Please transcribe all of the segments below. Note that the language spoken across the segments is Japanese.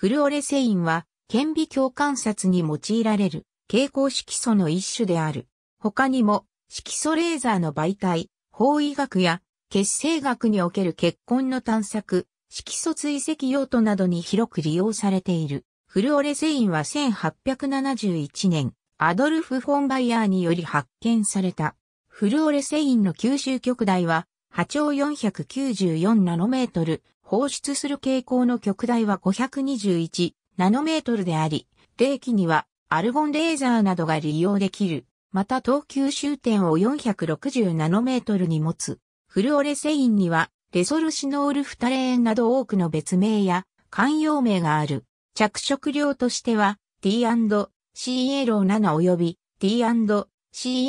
フルオレセインは、顕微鏡観察に用いられる、蛍光色素の一種である。他にも、色素レーザーの媒体、法医学や、血清学における血痕の探索、色素追跡用途などに広く利用されている。フルオレセインは1871年、アドルフ・フォンバイヤーにより発見された。フルオレセインの吸収極大は、波長494ナノメートル、放出する傾向の極大は521ナノメートルであり、冷気にはアルゴンレーザーなどが利用できる。また等級終点を460ナノメートルに持つ。フルオレセインにはレソルシノールフタレーンなど多くの別名や慣用名がある。着色料としては T&C A エロー7及び T&C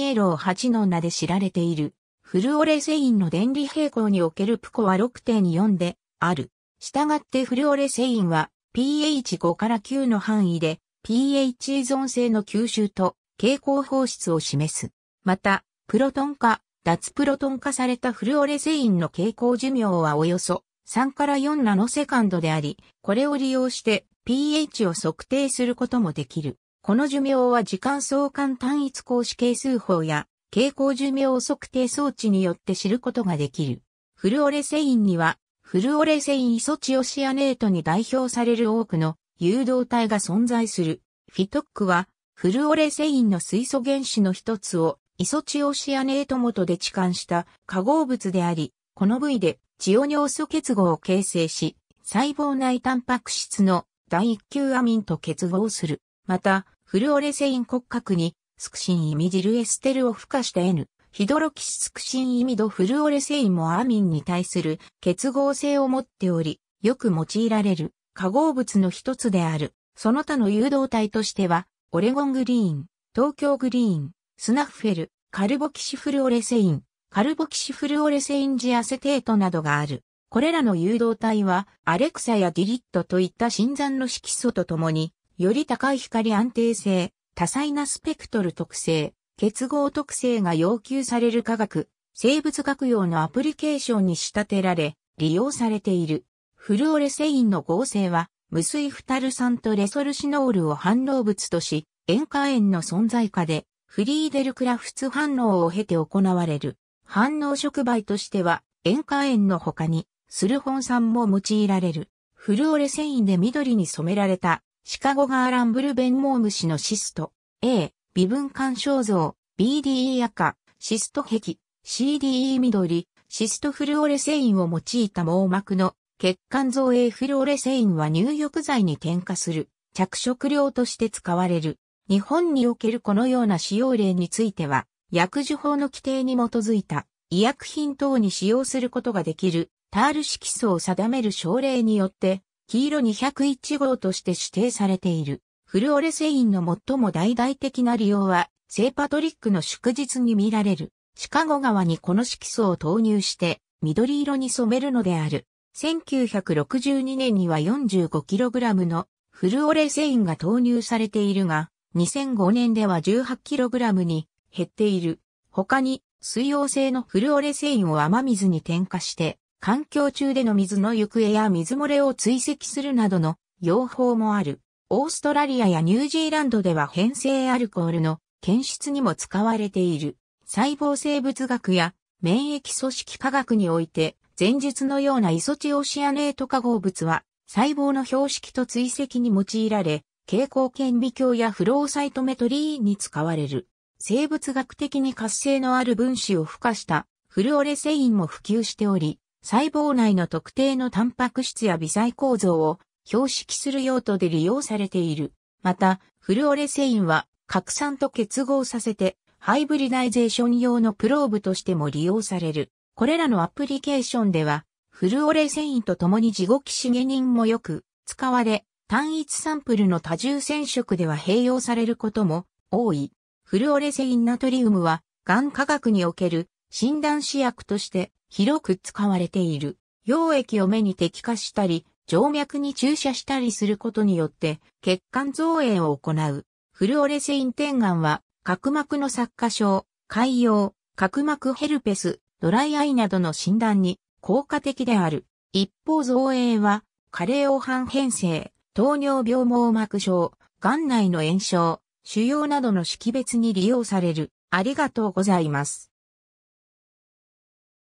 A エロー8の名で知られている。フルオレセインの電離平行におけるプコは6.4である。したがってフルオレセインは pH5 から9の範囲で pH 依存性の吸収と蛍光放出を示す。また、プロトン化、脱プロトン化されたフルオレセインの蛍光寿命はおよそ3から4ナノセカンドであり、これを利用して pH を測定することもできる。この寿命は時間相関単一格子係数法や蛍光寿命測定装置によって知ることができる。フルオレセインにはフルオレセインイソチオシアネートに代表される多くの誘導体が存在する。フィトックは、フルオレセインの水素原子の一つをイソチオシアネート元で置換した化合物であり、この部位でチオ尿素結合を形成し、細胞内タンパク質の第一級アミンと結合する。また、フルオレセイン骨格に、スクシンイミジルエステルを付加した N、ヒドロキシスクシンイミドフルオレセインもアミンに対する結合性を持っており、よく用いられる化合物の一つである。その他の誘導体としては、オレゴングリーン、東京グリーン、スナッフェル、カルボキシフルオレセイン、カルボキシフルオレセインジアセテートなどがある。これらの誘導体は、アレクサやディリットといった新山の色素とともに、より高い光安定性、多彩なスペクトル特性、結合特性が要求される科学、生物学用のアプリケーションに仕立てられ、利用されている。フルオレセインの合成は、無水フタル酸とレソルシノールを反応物とし、塩化塩の存在下で、フリーデルクラフツ反応を経て行われる。反応触媒としては、塩化塩の他に、スルホン酸も用いられる。フルオレセインで緑に染められた、シカゴガーランブルベンモウムシのシスト、A、微分干渉像、BDE 赤、シスト壁、CDE 緑、シストフルオレセインを用いた網膜の血管造影フルオレセインは入浴剤に添加する着色料として使われる。日本におけるこのような使用例については、薬事法の規定に基づいた医薬品等に使用することができるタール色素を定める症例によって、黄色201号として指定されている。フルオレセインの最も大々的な利用は、聖パトリックの祝日に見られる。シカゴ川にこの色素を投入して、緑色に染めるのである。1962年には 45kg のフルオレセインが投入されているが、2005年では 18kg に減っている。他に、水溶性のフルオレセインを雨水に添加して、環境中での水の行方や水漏れを追跡するなどの用法もある。オーストラリアやニュージーランドでは変性アルコールの検出にも使われている。細胞生物学や免疫組織科学において、前述のようなイソチオシアネート化合物は、細胞の標識と追跡に用いられ、蛍光顕微鏡やフローサイトメトリーに使われる。生物学的に活性のある分子を付加したフルオレセインも普及しており、細胞内の特定のタンパク質や微細構造を標識する用途で利用されている。また、フルオレセインは核酸と結合させてハイブリダイゼーション用のプローブとしても利用される。これらのアプリケーションでは、フルオレセインと共に地獄資源人もよく使われ、単一サンプルの多重染色では併用されることも多い。フルオレセインナトリウムは、がん科学における診断試薬として広く使われている。溶液を目に滴下したり、静脈に注射したりすることによって血管造影を行う。フルオレセイン点眼は、角膜の作過症、潰瘍、角膜ヘルペス、ドライアイなどの診断に効果的である。一方造影は、加齢黄斑変性、糖尿病網膜症、眼内の炎症、腫瘍などの識別に利用される。ありがとうございます。